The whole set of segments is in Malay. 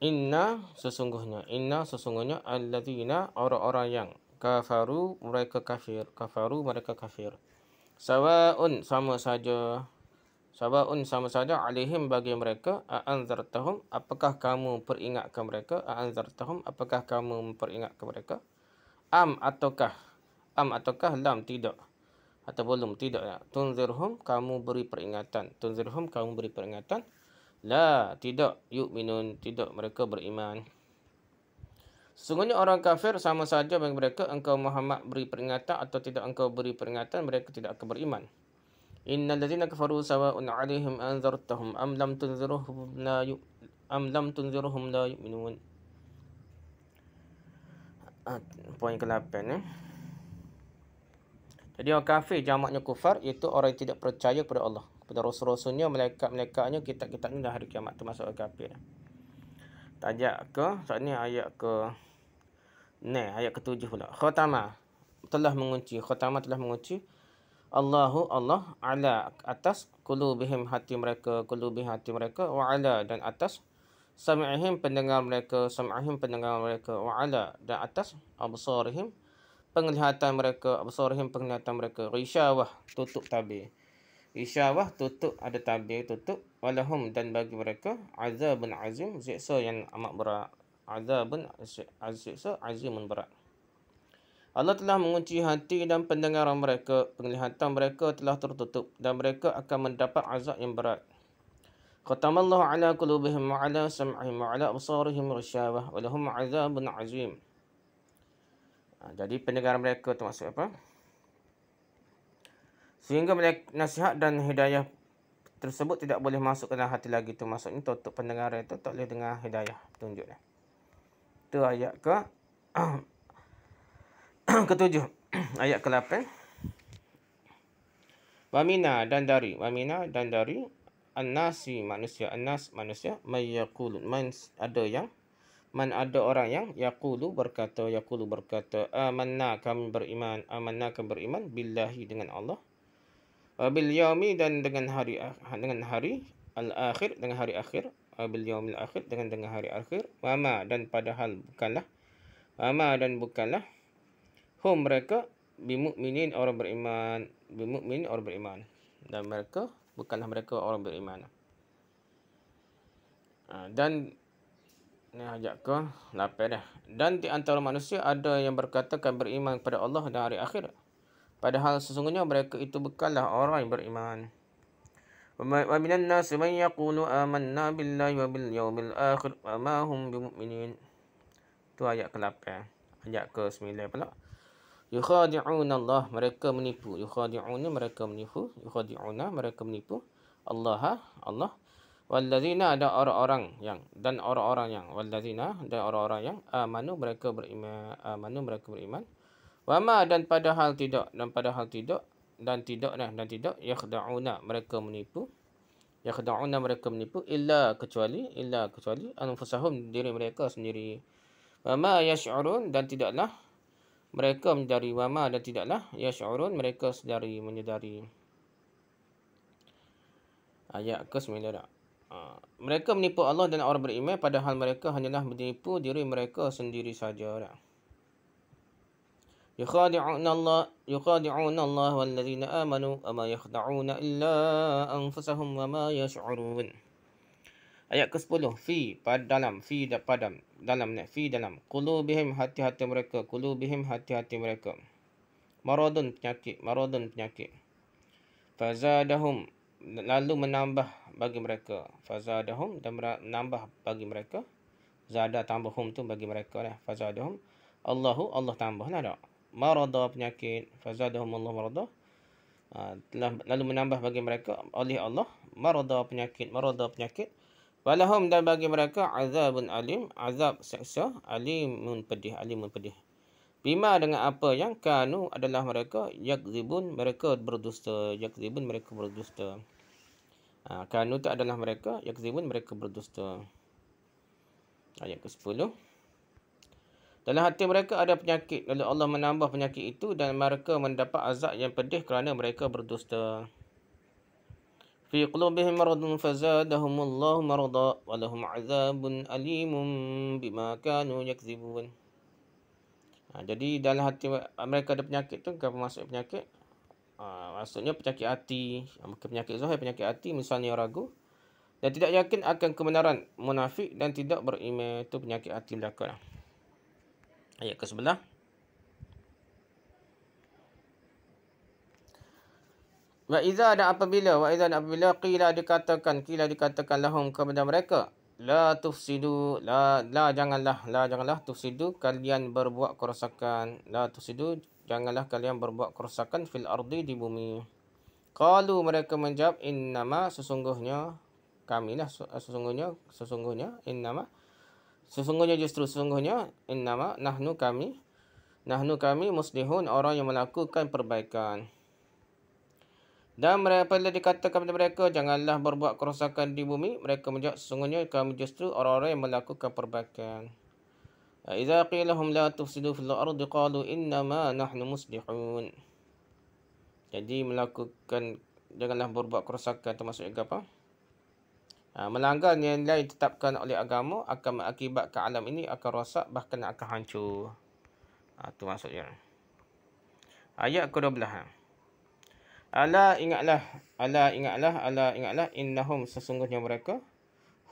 inna sesungguhnya inna sesungguhnya alladzina orang-orang yang kafaru mereka kafir kafaru mereka kafir sawaun sama saja sawaun sama saja alihim bagi mereka anzartahum apakah kamu peringatkan mereka anzartahum apakah kamu memperingatkan mereka am ataukah am ataukah lam tidak atau belum tidak ya. tunzirhum kamu beri peringatan tunzirhum kamu beri peringatan La tidak yuk minun tidak mereka beriman. Sesungguhnya orang kafir sama saja bagi mereka engkau Muhammad beri peringatan atau tidak engkau beri peringatan mereka tidak akan beriman. Inna ladzina kafaru sawa'un 'alaihim anzartahum am lam tunziruhum la am lam tunziruhum la yu'minun. Ah, poin ke-8 eh. Jadi orang kafir jamaknya kufar iaitu orang yang tidak percaya kepada Allah pada rasul-rasulnya malaikat-malaikatnya kitab-kitab ni dah hari kiamat termasuk masuk kafir. Tajak ke? Saat ni ayat ke ne ayat ke-7 pula. Khatama telah mengunci, khatama telah mengunci Allahu Allah ala atas qulubihim hati mereka, qulubi hati mereka wa ala dan atas sam'ihim pendengar mereka, sam'ihim pendengar mereka wa ala dan atas absarihim penglihatan mereka, absarihim penglihatan mereka, Rishawah tutup tabi. Isyawah tutup ada tabir tutup walahum dan bagi mereka azabun azim siksa yang amat berat azabun azim yang berat Allah telah mengunci hati dan pendengaran mereka penglihatan mereka telah tertutup dan mereka akan mendapat azab yang berat Qatamallahu ala qulubihim wa ala sam'ihim wa ala absarihim rishawah walahum azabun azim ha, jadi pendengaran mereka termasuk apa? Sehingga nasihat dan hidayah tersebut tidak boleh masuk ke dalam hati lagi. tu maksudnya tutup pendengar itu tak boleh dengar hidayah. Tunjuk dia. Itu ayat ke ketujuh. ayat ke lapan. Wamina dan dari. Wamina dan dari. an manusia. an manusia manusia. Mayakulun. Man ada yang. Man ada orang yang yakulu berkata, yakulu berkata, amanna kami beriman, amanna kami beriman, billahi dengan Allah, bil yaumi dan dengan hari ah, ha, dengan hari al akhir dengan hari akhir ah, bil yaumil akhir dengan dengan hari akhir wama dan padahal bukanlah wama dan bukanlah hum mereka bimukminin orang beriman bimukmin orang beriman dan mereka bukanlah mereka orang beriman ah, dan ni ajak ke lapar dah dan di antara manusia ada yang berkatakan beriman kepada Allah dan hari akhir Padahal sesungguhnya mereka itu bekallah orang yang beriman. Wa minan nasi man yaqulu amanna billahi wa bil yawmil akhir wa ma hum bimumin. ayat ke-8. Ayat ke-9 pula. Yukhadi'una Allah, mereka menipu. Yukhadi'una mereka menipu. Yukhadi'una mereka menipu. Allah, Allah. Wallazina ada orang-orang yang dan orang-orang yang wallazina ada orang-orang yang amanu mereka beriman amanu mereka beriman Wama dan padahal tidak dan padahal tidak dan tidak dan dan tidak yakhda'una mereka menipu yakhda'una mereka menipu illa kecuali illa kecuali anfusahum diri mereka sendiri wama yash'urun dan tidaklah mereka menyedari wama dan tidaklah yash'urun mereka sedari menyedari ayat ke-9 uh, ha, mereka menipu Allah dan orang beriman padahal mereka hanyalah menipu diri mereka sendiri saja dah. يخادعون الله يخادعون الله والذين آمنوا وما يخدعون إلا أنفسهم وما يشعرون Ayat ke-10 fi pada dalam fi pada dalam ni fi dalam qulubihim hati-hati mereka qulubihim hati-hati mereka maradun penyakit maradun penyakit fazadahum lalu menambah bagi mereka fazadahum dan menambah bagi mereka zada tambah hum tu bagi mereka lah fazadahum Allahu Allah tambahlah dak maradah penyakit fazadahumullah marada ha, telah lalu menambah bagi mereka oleh Allah maradah penyakit maradah penyakit walahum dan bagi mereka azabun alim azab seksa alimun pedih alimun pedih bima dengan apa yang kanu adalah mereka yakzibun mereka berdusta yakzibun mereka berdusta ha, kanu tak adalah mereka yakzibun mereka berdusta ayat ke-10 dalam hati mereka ada penyakit. Lalu Allah menambah penyakit itu dan mereka mendapat azab yang pedih kerana mereka berdusta. Fi qulubihim maradun fazadahumullahu marada walahum azabun alimun bima kanu yakzibun. Ha, jadi dalam hati mereka ada penyakit tu kenapa masuk penyakit? Ha, maksudnya penyakit hati, ha, penyakit zahir, penyakit hati misalnya ragu dan tidak yakin akan kebenaran munafik dan tidak beriman itu penyakit hati belaka ayat ke sebelah. Wa iza dan apabila wa iza dan apabila qila dikatakan qila dikatakan lahum kepada mereka la tufsidu la la janganlah la janganlah tufsidu kalian berbuat kerosakan la tufsidu janganlah kalian berbuat kerosakan fil ardi di bumi Kalau mereka menjawab innama sesungguhnya kami lah sesungguhnya sesungguhnya innama Sesungguhnya justru sesungguhnya innama nahnu kami nahnu kami muslihun orang yang melakukan perbaikan. Dan mereka apabila dikatakan kepada mereka janganlah berbuat kerosakan di bumi mereka menjawab sesungguhnya kami justru orang-orang yang melakukan perbaikan. Ya, Idza qila hum la tufsidu fil ardi qalu innama nahnu muslihun. Jadi melakukan janganlah berbuat kerosakan termasuk apa? Ah, melanggar nilai-nilai tetapkan oleh agama akan mengakibatkan alam ini akan rosak bahkan akan hancur. Ha, ah, itu maksudnya. Ayat ke-12. Ala ingatlah, ala ingatlah, ala ingatlah innahum sesungguhnya mereka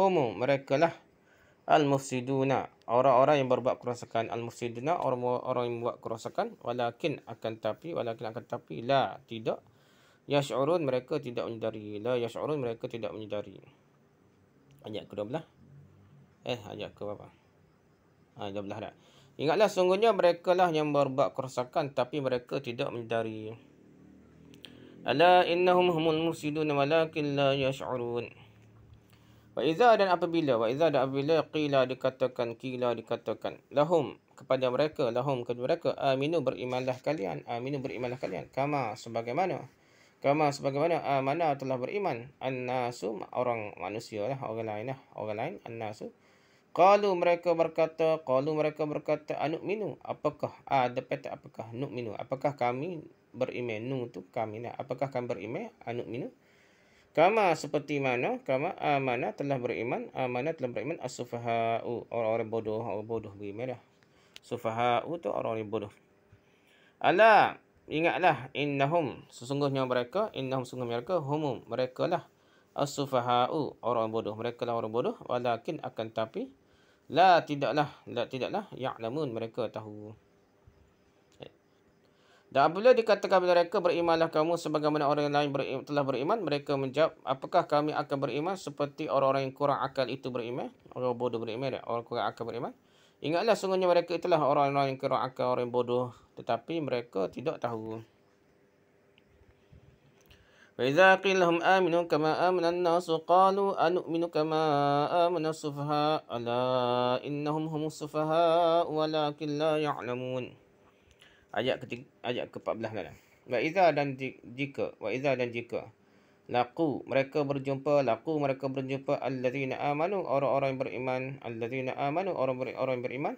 humu mereka lah al-mufsiduna orang-orang yang berbuat kerosakan al-mufsiduna orang-orang yang buat kerosakan walakin akan tapi walakin akan tapi la tidak yasyurun mereka tidak menyedari la yasyurun mereka tidak menyedari ayat ke-12 eh ayat ke berapa ayat ah, ke-12 dah Ingatlah sungguhnya mereka lah yang berbuat kerosakan tapi mereka tidak menyedari. Ala innahum humul musidun walakin la yash'urun. Wa idza dan apabila wa idza dan apabila qila dikatakan qila dikatakan lahum kepada mereka lahum kepada mereka aminu berimanlah kalian aminu berimanlah kalian kama sebagaimana Kama sebagaimana uh, mana telah beriman an-nasu orang manusia lah orang lain lah orang lain an-nasu qalu mereka berkata qalu mereka berkata anuk minu apakah ah, ada uh, patah apakah nuk minu apakah kami beriman nu tu kami lah apakah kami beriman anuk minu kama seperti mana kama uh, mana telah beriman uh, mana telah beriman as orang-orang bodoh orang bodoh beriman lah sufaha'u tu orang-orang bodoh Alah ingatlah innahum sesungguhnya mereka innahum sungguh mereka humum mereka lah asufahau orang bodoh mereka lah orang bodoh walakin akan tapi la tidaklah la tidaklah ya'lamun mereka tahu eh. dan apabila dikatakan kepada mereka berimanlah kamu sebagaimana orang yang lain beriman, telah beriman mereka menjawab apakah kami akan beriman seperti orang-orang yang kurang akal itu beriman orang bodoh beriman orang kurang akal beriman Ingatlah sungguhnya mereka itulah orang-orang yang kira akal, orang yang bodoh. Tetapi mereka tidak tahu. فإذا قيل aminu kama كما آمن الناس قالوا أنؤمن كما آمن السفهاء ألا إنهم هم السفهاء ولكن لا يعلمون Ayat ke-14 dalam. Wa'idha dan jika. Wa'idha dan jika laqu mereka berjumpa laqu mereka berjumpa allazina amanu orang-orang yang beriman allazina amanu orang-orang yang beriman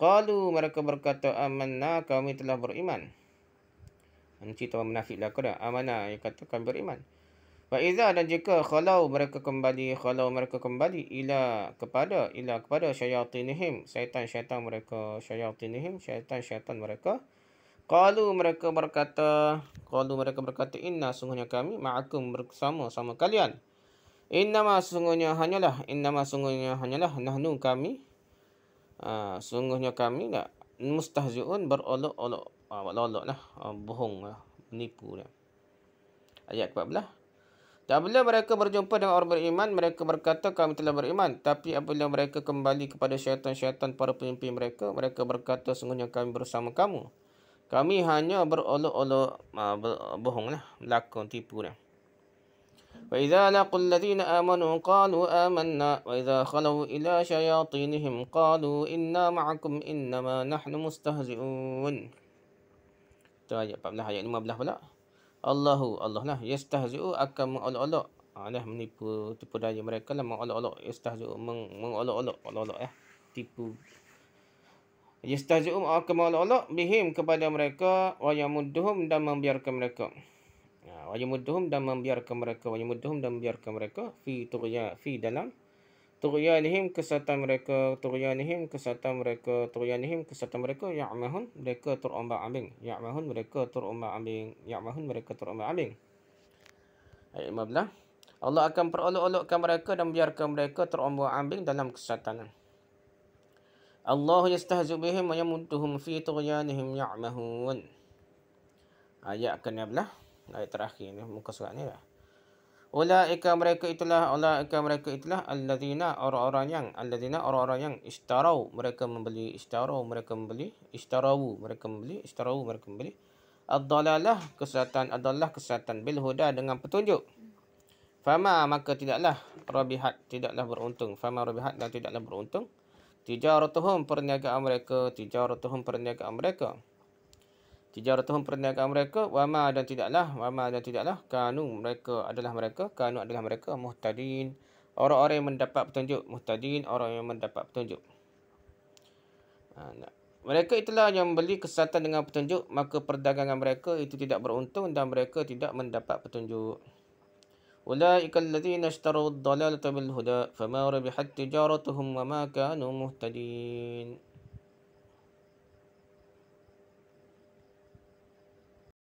qalu mereka berkata amanna kami telah beriman ini cerita orang munafik lah kena amanna yang kata kami beriman wa iza dan jika khalau mereka kembali khalau mereka kembali ila kepada ila kepada syaitanihim, syaitan-syaitan mereka syaitanihim, syaitan, syaitan mereka. Qalu mereka berkata, qalu mereka berkata inna sungguhnya kami ma'akum bersama sama kalian. Inna ma sungguhnya hanyalah inna ma sungguhnya hanyalah nahnu kami. Uh, sungguhnya kami nak mustahzi'un berolok-olok. Ah, uh, lah. Uh, bohong lah. Menipu lah. Ayat 14. Apabila mereka berjumpa dengan orang beriman, mereka berkata kami telah beriman. Tapi apabila mereka kembali kepada syaitan-syaitan para pemimpin mereka, mereka berkata sungguhnya kami bersama kamu. Kami hanya berolok-olok ah, bohonglah, lakon tipu dia. Lah. Wa idza laqul ladzina amanu qalu amanna wa idza khalu ila shayatinihim qalu inna ma'akum innama nahnu mustahzi'un. Itu ayat 14 ayat 15 pula. Allahu Allah lah yastahzi'u akan mengolok-olok. Alah menipu tipu daya mereka lah mengolok-olok yastahzi'u mengolok-olok olok-olok ya. Tipu yastaji'um akmal Allah bihim kepada mereka wa yamudduhum dan membiarkan mereka ya, wa yamudduhum dan membiarkan mereka wa yamudduhum dan membiarkan mereka fi tughya fi dalam nihim kesatan mereka nihim kesatan mereka nihim kesatan mereka ya'mahun mereka terombang-ambing ya'mahun mereka terombang-ambing ya'mahun mereka terombang-ambing ayat 15 Allah akan perolok-olokkan mereka dan biarkan mereka terombang-ambing dalam kesatanan. Allah yastahzu bihim wa yamuntuhum fi tughyanihim ya'mahun. Ayat ke-16. Ayat terakhir ni muka surat ni lah. Ulaika mereka itulah ulaika mereka itulah alladzina orang-orang yang alladzina orang-orang yang ishtarau mereka membeli ishtarau mereka membeli ishtarau mereka membeli ishtarau mereka membeli ad-dalalah kesesatan adalah kesesatan bil huda dengan petunjuk fama maka tidaklah rabihat tidaklah beruntung fama rabihat dan tidaklah beruntung tijaratuhum perniagaan mereka tijaratuhum perniagaan mereka tijaratuhum perniagaan mereka wama dan tidaklah wama dan tidaklah kanu mereka adalah mereka kanu adalah mereka muhtadin orang-orang yang mendapat petunjuk muhtadin orang yang mendapat petunjuk ha, mereka itulah yang membeli kesatan dengan petunjuk maka perdagangan mereka itu tidak beruntung dan mereka tidak mendapat petunjuk أولئك الذين اشتروا الضلالة بالهدى فما ربحت تجارتهم وما كانوا مهتدين